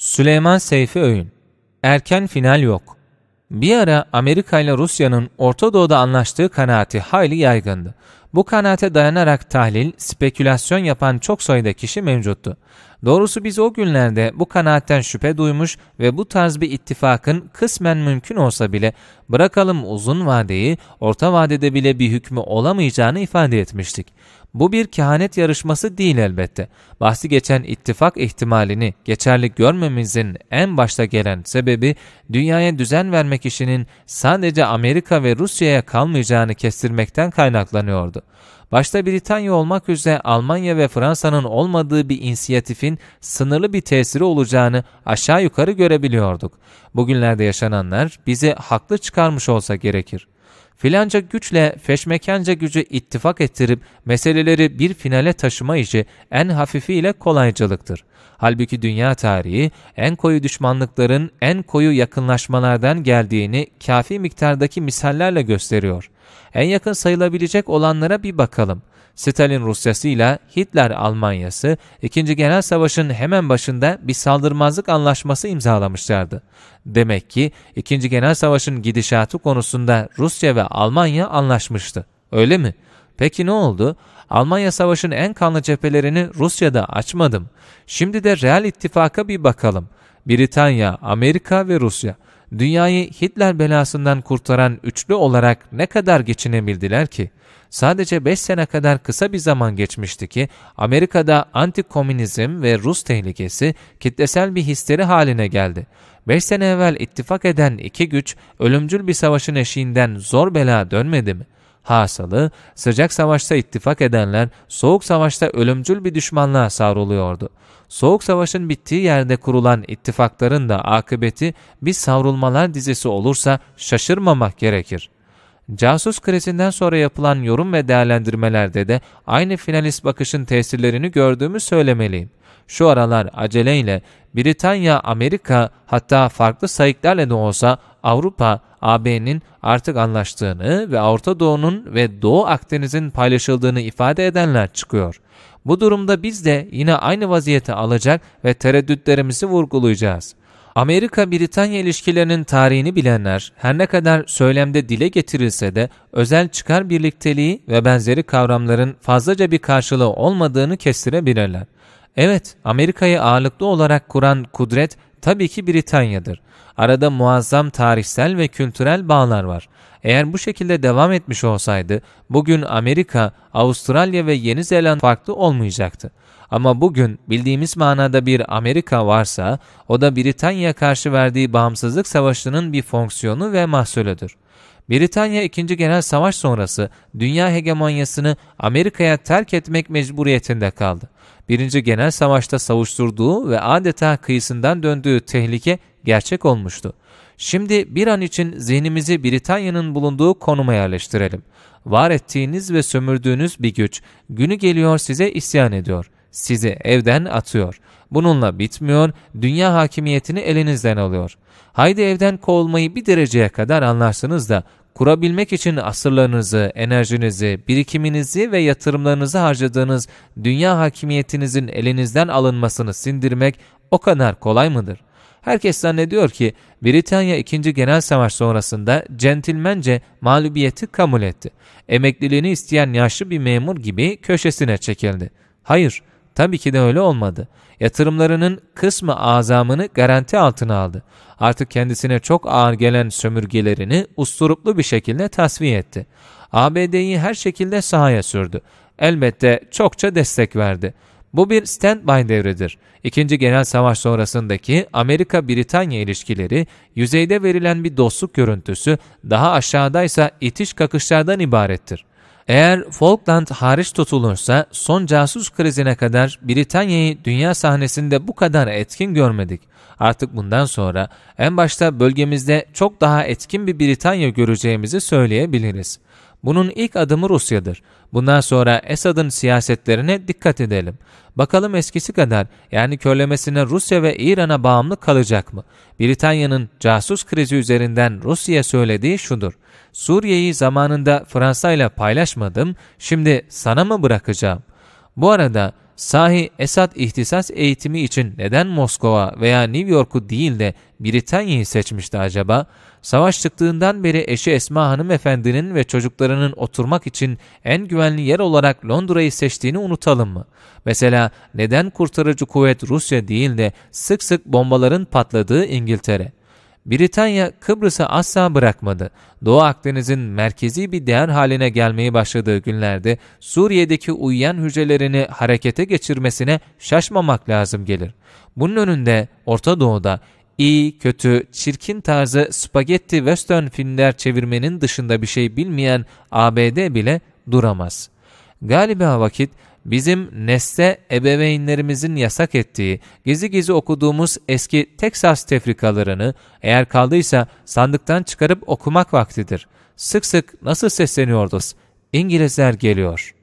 Süleyman Seyfi Öğün Erken final yok. Bir ara Amerika ile Rusya'nın Orta Doğu'da anlaştığı kanaati hayli yaygındı. Bu kanaate dayanarak tahlil, spekülasyon yapan çok sayıda kişi mevcuttu. Doğrusu biz o günlerde bu kanaatten şüphe duymuş ve bu tarz bir ittifakın kısmen mümkün olsa bile bırakalım uzun vadeyi, orta vadede bile bir hükmü olamayacağını ifade etmiştik. Bu bir kehanet yarışması değil elbette. Bahsi geçen ittifak ihtimalini geçerli görmemizin en başta gelen sebebi dünyaya düzen vermek işinin sadece Amerika ve Rusya'ya kalmayacağını kestirmekten kaynaklanıyordu. Başta Britanya olmak üzere Almanya ve Fransa'nın olmadığı bir inisiyatifin sınırlı bir tesiri olacağını aşağı yukarı görebiliyorduk. Bugünlerde yaşananlar bizi haklı çıkarmış olsa gerekir filanca güçle feşmekence gücü ittifak ettirip meseleleri bir finale taşıma işi en hafifiyle kolaycılıktır. Halbuki dünya tarihi en koyu düşmanlıkların en koyu yakınlaşmalardan geldiğini kafi miktardaki misallerle gösteriyor. En yakın sayılabilecek olanlara bir bakalım. Stalin Rusyası ile Hitler Almanyası 2. Genel Savaş'ın hemen başında bir saldırmazlık anlaşması imzalamışlardı. Demek ki 2. Genel Savaş'ın gidişatı konusunda Rusya ve Almanya anlaşmıştı. Öyle mi? Peki ne oldu? Almanya Savaş'ın en kanlı cephelerini Rusya'da açmadım. Şimdi de Real İttifak'a bir bakalım. Britanya, Amerika ve Rusya dünyayı Hitler belasından kurtaran üçlü olarak ne kadar geçinebildiler ki? Sadece 5 sene kadar kısa bir zaman geçmişti ki Amerika'da antikomünizm ve Rus tehlikesi kitlesel bir histeri haline geldi. 5 sene evvel ittifak eden iki güç ölümcül bir savaşın eşiğinden zor bela dönmedi mi? Hasalı sıcak savaşta ittifak edenler soğuk savaşta ölümcül bir düşmanlığa savruluyordu. Soğuk savaşın bittiği yerde kurulan ittifakların da akıbeti bir savrulmalar dizisi olursa şaşırmamak gerekir. Casus krizinden sonra yapılan yorum ve değerlendirmelerde de aynı finalist bakışın tesirlerini gördüğümü söylemeliyim. Şu aralar aceleyle Britanya, Amerika hatta farklı sayıklarla da olsa Avrupa, AB'nin artık anlaştığını ve Orta Doğu'nun ve Doğu Akdeniz'in paylaşıldığını ifade edenler çıkıyor. Bu durumda biz de yine aynı vaziyeti alacak ve tereddütlerimizi vurgulayacağız. Amerika-Britanya ilişkilerinin tarihini bilenler, her ne kadar söylemde dile getirilse de özel çıkar birlikteliği ve benzeri kavramların fazlaca bir karşılığı olmadığını kestirebilirler. Evet, Amerika'yı ağırlıklı olarak kuran kudret tabii ki Britanya'dır. Arada muazzam tarihsel ve kültürel bağlar var. Eğer bu şekilde devam etmiş olsaydı bugün Amerika, Avustralya ve Yeni Zelanda farklı olmayacaktı. Ama bugün bildiğimiz manada bir Amerika varsa o da Britanya karşı verdiği bağımsızlık savaşının bir fonksiyonu ve mahsulüdür. Britanya 2. Genel Savaş sonrası dünya hegemonyasını Amerika'ya terk etmek mecburiyetinde kaldı. 1. Genel Savaş'ta savuşturduğu ve adeta kıyısından döndüğü tehlike gerçek olmuştu. Şimdi bir an için zihnimizi Britanya'nın bulunduğu konuma yerleştirelim. Var ettiğiniz ve sömürdüğünüz bir güç günü geliyor size isyan ediyor. Sizi evden atıyor. Bununla bitmiyor, dünya hakimiyetini elinizden alıyor. Haydi evden kovulmayı bir dereceye kadar anlarsınız da kurabilmek için asırlarınızı, enerjinizi, birikiminizi ve yatırımlarınızı harcadığınız dünya hakimiyetinizin elinizden alınmasını sindirmek o kadar kolay mıdır? Herkes zannediyor ki Britanya 2. Genel Savaş sonrasında centilmence mağlubiyeti kabul etti. Emekliliğini isteyen yaşlı bir memur gibi köşesine çekildi. Hayır, Tabii ki de öyle olmadı. Yatırımlarının kısmı azamını garanti altına aldı. Artık kendisine çok ağır gelen sömürgelerini usturuplu bir şekilde tasfiye etti. ABD'yi her şekilde sahaya sürdü. Elbette çokça destek verdi. Bu bir standby devredir. İkinci Genel Savaş sonrasındaki Amerika-Britanya ilişkileri yüzeyde verilen bir dostluk görüntüsü daha aşağıdaysa itiş kakışlardan ibarettir. Eğer Falkland hariç tutulursa son casus krizine kadar Britanya'yı dünya sahnesinde bu kadar etkin görmedik. Artık bundan sonra en başta bölgemizde çok daha etkin bir Britanya göreceğimizi söyleyebiliriz. Bunun ilk adımı Rusya'dır. Bundan sonra Esad'ın siyasetlerine dikkat edelim. Bakalım eskisi kadar yani körlemesine Rusya ve İran'a bağımlı kalacak mı? Britanya'nın casus krizi üzerinden Rusya'ya söylediği şudur. Suriye'yi zamanında Fransa ile paylaşmadım, şimdi sana mı bırakacağım? Bu arada Sahi Esad ihtisas eğitimi için neden Moskova veya New York'u değil de Britanya'yı seçmişti acaba? Savaş çıktığından beri eşi Esma hanımefendinin ve çocuklarının oturmak için en güvenli yer olarak Londra'yı seçtiğini unutalım mı? Mesela neden kurtarıcı kuvvet Rusya değil de sık sık bombaların patladığı İngiltere? Britanya Kıbrıs'ı asla bırakmadı. Doğu Akdeniz'in merkezi bir değer haline gelmeye başladığı günlerde Suriye'deki uyuyan hücrelerini harekete geçirmesine şaşmamak lazım gelir. Bunun önünde Orta Doğu'da iyi, kötü, çirkin tarzı spagetti western filmler çevirmenin dışında bir şey bilmeyen ABD bile duramaz. Galiba vakit bizim nesle ebeveynlerimizin yasak ettiği, gizli gizli okuduğumuz eski Teksas tefrikalarını eğer kaldıysa sandıktan çıkarıp okumak vaktidir. Sık sık nasıl sesleniyorduz? İngilizler geliyor.''